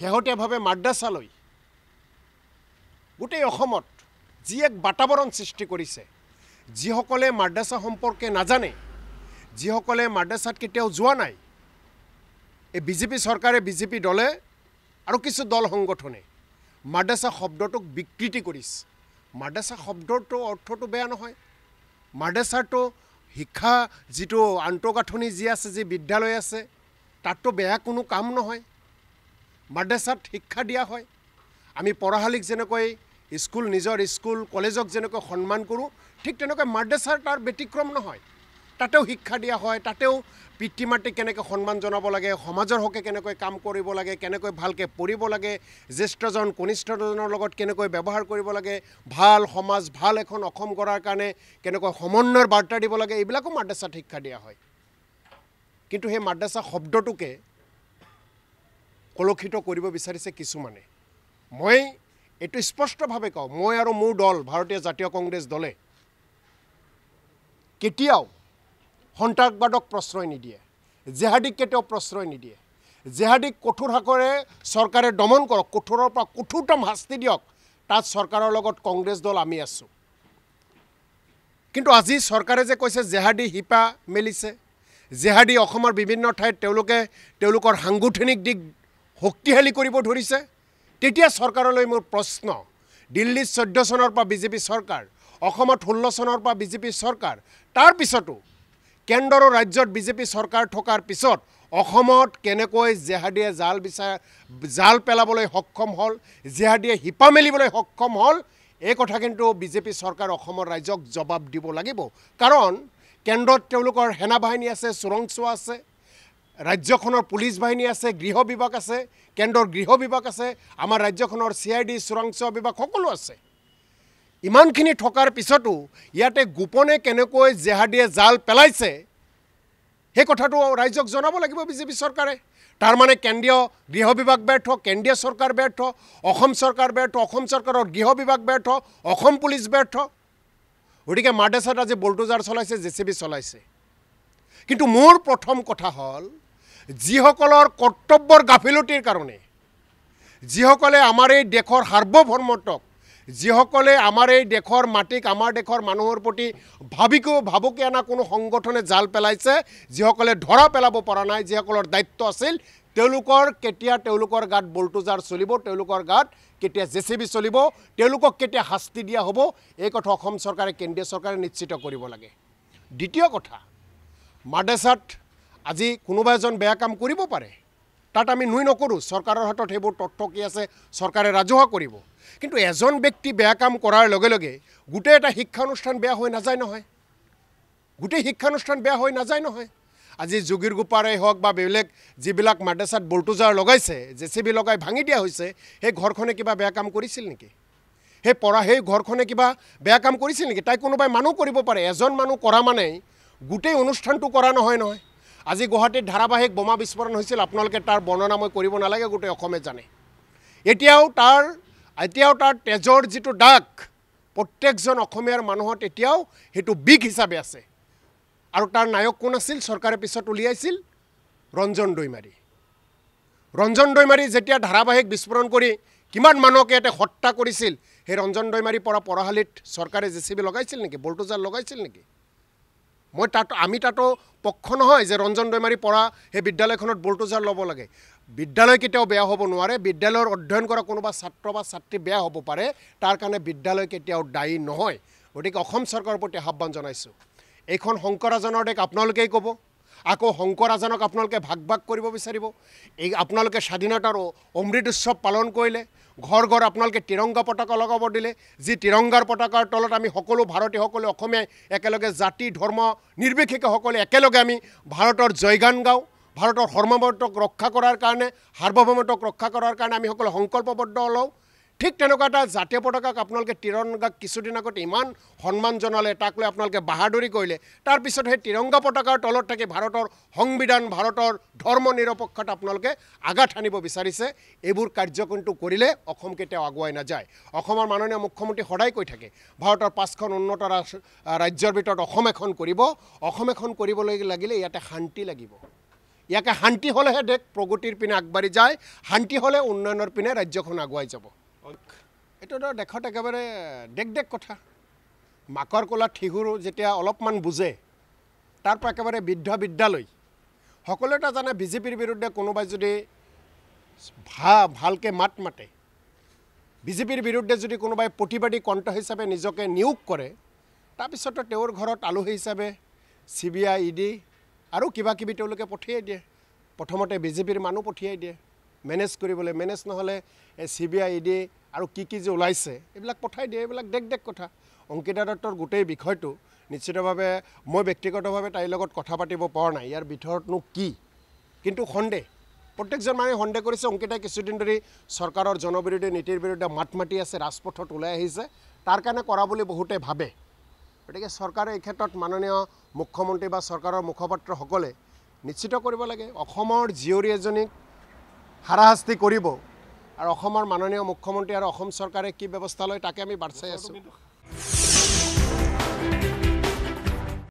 শেহতীয়াভাৱে মাদ্ৰাছালৈ গোটেই অসমত যি এক বাতাৱৰণ সৃষ্টি কৰিছে যিসকলে মাদ্ৰাছা সম্পৰ্কে নাজানে যিসকলে মাদ্ৰাছাত কেতিয়াও যোৱা নাই এই বিজেপি চৰকাৰে বিজেপি দলে আৰু কিছু দল সংগঠনে মাদ্ৰাছা শব্দটোক বিকৃতি কৰিছে মাদ্ৰাছা শব্দটো অৰ্থটো বেয়া নহয় মাদ্ৰাছাৰটো শিক্ষা যিটো আন্তঃগাঁথনি যি আছে যি বিদ্যালয় আছে তাততো বেয়া কোনো কাম নহয় মাদ্ৰাছাত শিক্ষা দিয়া হয় আমি পঢ়াশালীক যেনেকৈ স্কুল নিজৰ স্কুল কলেজক যেনেকৈ সন্মান কৰোঁ ঠিক তেনেকৈ মাদ্ৰাছাৰ তাৰ ব্যতিক্ৰম নহয় তাতেও শিক্ষা দিয়া হয় তাতেও পিতৃ মাতৃক কেনেকৈ সন্মান জনাব লাগে সমাজৰ হকে কেনেকৈ কাম কৰিব লাগে কেনেকৈ ভালকৈ পঢ়িব লাগে জ্যেষ্ঠজন কনিষ্ঠজনৰ লগত কেনেকৈ ব্যৱহাৰ কৰিব লাগে ভাল সমাজ ভাল এখন অসম কৰাৰ কাৰণে কেনেকৈ সমন্বয়ৰ বাৰ্তা দিব লাগে এইবিলাকো মাদ্ৰাছাত শিক্ষা দিয়া হয় কিন্তু সেই মাদ্ৰাছা শব্দটোকে কলক্ষিত কৰিব বিচাৰিছে কিছুমানে মই এইটো স্পষ্টভাৱে কওঁ মই আৰু মোৰ দল ভাৰতীয় জাতীয় কংগ্ৰেছ দলে কেতিয়াও সন্ত্ৰাসবাদক প্ৰশ্ৰয় নিদিয়ে জেহাদীক কেতিয়াও প্ৰশ্ৰয় নিদিয়ে জেহাদীক কঠোৰ শাকৰে চৰকাৰে দমন কৰক কঠোৰৰ পৰা কঠোৰতম শাস্তি দিয়ক তাত চৰকাৰৰ লগত কংগ্ৰেছ দল আমি আছোঁ কিন্তু আজি চৰকাৰে যে কৈছে জেহাদী শিপা মেলিছে জেহাদী অসমৰ বিভিন্ন ঠাইত তেওঁলোকে তেওঁলোকৰ সাংগঠনিক দিশ শক্তিশালী কৰিব ধৰিছে তেতিয়া চৰকাৰলৈ মোৰ প্ৰশ্ন দিল্লীত চৈধ্য চনৰ পৰা বিজেপি চৰকাৰ অসমত ষোল্ল চনৰ পৰা বিজেপি চৰকাৰ তাৰপিছতো কেন্দ্ৰ আৰু ৰাজ্যত বিজেপি চৰকাৰ থকাৰ পিছত অসমত কেনেকৈ জেহাদীয়ে জাল বিচাৰ জাল পেলাবলৈ সক্ষম হ'ল জেহাদীয়ে শিপা মেলিবলৈ সক্ষম হ'ল এই কথা কিন্তু বিজেপি চৰকাৰ অসমৰ ৰাইজক জবাব দিব লাগিব কাৰণ কেন্দ্ৰত তেওঁলোকৰ সেনা বাহিনী আছে চোৰংচোৱা আছে ৰাজ্যখনৰ পুলিচ বাহিনী আছে গৃহ বিভাগ আছে কেন্দ্ৰৰ গৃহ বিভাগ আছে আমাৰ ৰাজ্যখনৰ চি আই ডি চোৰাংচোৱা বিভাগ সকলো আছে ইমানখিনি থকাৰ পিছতো ইয়াতে গোপনে কেনেকৈ জেহাদিয়ে জাল পেলাইছে সেই কথাটো ৰাইজক জনাব লাগিব বিজেপি চৰকাৰে তাৰমানে কেন্দ্ৰীয় গৃহ বিভাগ ব্যৰ্থ কেন্দ্ৰীয় চৰকাৰ ব্যৰ্থ অসম চৰকাৰ ব্যৰ্থ অসম চৰকাৰৰ গৃহ বিভাগ ব্যৰ্থ অসম পুলিচ ব্যৰ্থ গতিকে মাৰ্ডেচাত আজি বুলডোজাৰ চলাইছে জে চি বি চলাইছে কিন্তু মোৰ প্ৰথম কথা হ'ল যিসকলৰ কৰ্তব্যৰ গাফিলতিৰ কাৰণে যিসকলে আমাৰ এই দেশৰ সাৰ্বভৌমত্বক যিসকলে আমাৰ এই দেশৰ মাটিক আমাৰ দেশৰ মানুহৰ প্ৰতি ভাবিক ভাবুকি অনা কোনো সংগঠনে জাল পেলাইছে যিসকলে ধৰা পেলাব পৰা নাই যিসকলৰ দায়িত্ব আছিল তেওঁলোকৰ কেতিয়া তেওঁলোকৰ গাত বল্টোজাৰ চলিব তেওঁলোকৰ গাত কেতিয়া জে চি বি চলিব তেওঁলোকক কেতিয়া শাস্তি দিয়া হ'ব এই কথা অসম চৰকাৰে কেন্দ্ৰীয় চৰকাৰে নিশ্চিত কৰিব লাগে দ্বিতীয় কথা মাডেচাত আজি কোনোবা এজন বেয়া কাম কৰিব পাৰে তাত আমি নুই নকৰোঁ চৰকাৰৰ হাতত সেইবোৰ তথ্য কি আছে চৰকাৰে ৰাজহুৱা কৰিব কিন্তু এজন ব্যক্তি বেয়া কাম কৰাৰ লগে লগে গোটেই এটা শিক্ষানুষ্ঠান বেয়া হৈ নাযায় নহয় গোটেই শিক্ষানুষ্ঠান বেয়া হৈ নাযায় নহয় আজি যোগীৰ গোপাৰে হওক বা বেলেগ যিবিলাক মাদ্ৰাছাত বল্টোজাৰ লগাইছে জে চি বি লগাই ভাঙি দিয়া হৈছে সেই ঘৰখনে কিবা বেয়া কাম কৰিছিল নেকি সেই পৰা সেই ঘৰখনে কিবা বেয়া কাম কৰিছিল নেকি তাই কোনোবাই মানুহ কৰিব পাৰে এজন মানুহ কৰা মানেই গোটেই অনুষ্ঠানটো কৰা নহয় নহয় আজি গুৱাহাটীত ধাৰাবাহিক বোমা বিস্ফোৰণ হৈছিল আপোনালোকে তাৰ বৰ্ণনা মই কৰিব নালাগে গোটেই অসমে জানে এতিয়াও তাৰ এতিয়াও তাৰ তেজৰ যিটো দাগ প্ৰত্যেকজন অসমীয়াৰ মানুহত এতিয়াও সেইটো বিষ হিচাপে আছে আৰু তাৰ নায়ক কোন আছিল চৰকাৰে পিছত উলিয়াইছিল ৰঞ্জন দৈমাৰী ৰঞ্জন দৈমাৰী যেতিয়া ধাৰাবাহিক বিস্ফোৰণ কৰি কিমান মানুহকে ইয়াতে হত্যা কৰিছিল সেই ৰঞ্জন দৈমাৰীৰ পৰা পৰহালিত চৰকাৰে জে চি বি লগাইছিল নেকি বল্টোজাৰ লগাইছিল নেকি মই তাত আমি তাতো পক্ষ নহয় যে ৰঞ্জন দৈমাৰী পৰা সেই বিদ্যালয়খনত বল্টোজাৰ ল'ব লাগে বিদ্যালয় কেতিয়াও বেয়া হ'ব নোৱাৰে বিদ্যালয়ৰ অধ্যয়ন কৰা কোনোবা ছাত্ৰ বা ছাত্ৰী বেয়া হ'ব পাৰে তাৰ কাৰণে বিদ্যালয় কেতিয়াও দায়ী নহয় গতিকে অসম চৰকাৰৰ প্ৰতি আহ্বান জনাইছোঁ এইখন শংকৰাজনৰ দেশ আপোনালোকেই ক'ব আকৌ শংকৰাজানক আপোনালোকে ভাগ ভাগ কৰিব বিচাৰিব এই আপোনালোকে স্বাধীনতাৰ অমৃত উৎসৱ পালন কৰিলে ঘৰ ঘৰ আপোনালোকে তিৰংগা পতাকা লগাব দিলে যি তিৰংগাৰ পতাকাৰ তলত আমি সকলো ভাৰতীয় সকলো অসমীয়াই একেলগে জাতি ধৰ্ম নিৰ্বিশেষে সকলোৱে একেলগে আমি ভাৰতৰ জয়গান গাওঁ ভাৰতৰ সৰ্মবত্বক ৰক্ষা কৰাৰ কাৰণে সাৰ্বভৌমত্বক ৰক্ষা কৰাৰ কাৰণে আমি সকলো সংকল্পবদ্ধ লওঁ ঠিক তেনেকুৱা এটা জাতীয় পতাকাক আপোনালোকে তিৰংগাক কিছুদিন আগত ইমান সন্মান জনালে তাক লৈ আপোনালোকে বাহাদুৰী কৰিলে তাৰপিছত সেই তিৰংগা পতাকাৰ তলত থাকি ভাৰতৰ সংবিধান ভাৰতৰ ধৰ্ম নিৰপেক্ষত আপোনালোকে আঘাত আনিব বিচাৰিছে এইবোৰ কাৰ্য কিন্তু কৰিলে অসম কেতিয়াও আগুৱাই নাযায় অসমৰ মাননীয় মুখ্যমন্ত্ৰী সদায় কৈ থাকে ভাৰতৰ পাঁচখন উন্নত ৰাজ্যৰ ভিতৰত অসম এখন কৰিব অসম এখন কৰিবলৈ লাগিলে ইয়াতে শান্তি লাগিব ইয়াকে শান্তি হ'লেহে দেশ প্ৰগতিৰ পিনে আগবাঢ়ি যায় শান্তি হ'লে উন্নয়নৰ পিনে ৰাজ্যখন আগুৱাই যাব এইটো ধৰ দেশত একেবাৰে দেখ দেখ কথা মাকৰ কোলাত শিশুৰ যেতিয়া অলপমান বুজে তাৰ পৰা একেবাৰে বৃদ্ধ বিদ্যালয় সকলো এটা জানে বিজেপিৰ বিৰুদ্ধে কোনোবাই যদি ভা ভালকৈ মাত মাতে বিজেপিৰ বিৰুদ্ধে যদি কোনোবাই প্ৰতিবাদী কণ্ঠ হিচাপে নিজকে নিয়োগ কৰে তাৰপিছতো তেওঁৰ ঘৰত আলহী হিচাপে C B I E D আৰু কিবি তেওঁলোকে পঠিয়াই দিয়ে প্ৰথমতে বিজেপিৰ মানুহ পঠিয়াই দিয়ে মেনেজ কৰিবলৈ মেনেজ নহ'লে C B I E D আৰু কি কি যে ওলাইছে এইবিলাক পঠাই দিয়ে এইবিলাক দেখ দেখ কথা অংকিতা দত্তৰ গোটেই বিষয়টো নিশ্চিতভাৱে মই ব্যক্তিগতভাৱে তাইৰ লগত কথা পাতিব পৰা নাই ইয়াৰ ভিতৰতনো কি কিন্তু সন্দেহ প্ৰত্যেকজন মানুহে সন্দেহ কৰিছে অংকিতাই কিছুদিন ধৰি চৰকাৰৰ জনবিৰোধী নীতিৰ বিৰুদ্ধে মাত মাতি আছে ৰাজপথত ওলাই আহিছে তাৰ কাৰণে কৰা বুলি বহুতে ভাবে গতিকে চৰকাৰে এই ক্ষেত্ৰত মাননীয় মুখ্যমন্ত্ৰী বা চৰকাৰৰ মুখপাত্ৰসকলে নিশ্চিত কৰিব লাগে অসমৰ জীয়ৰী এজনীক হাৰাশাস্তি কৰিব আৰু অসমৰ মাননীয় মুখ্যমন্ত্ৰী আৰু অসম চৰকাৰে কি ব্যৱস্থা লয় তাকে আমি বাট চাই আছোঁ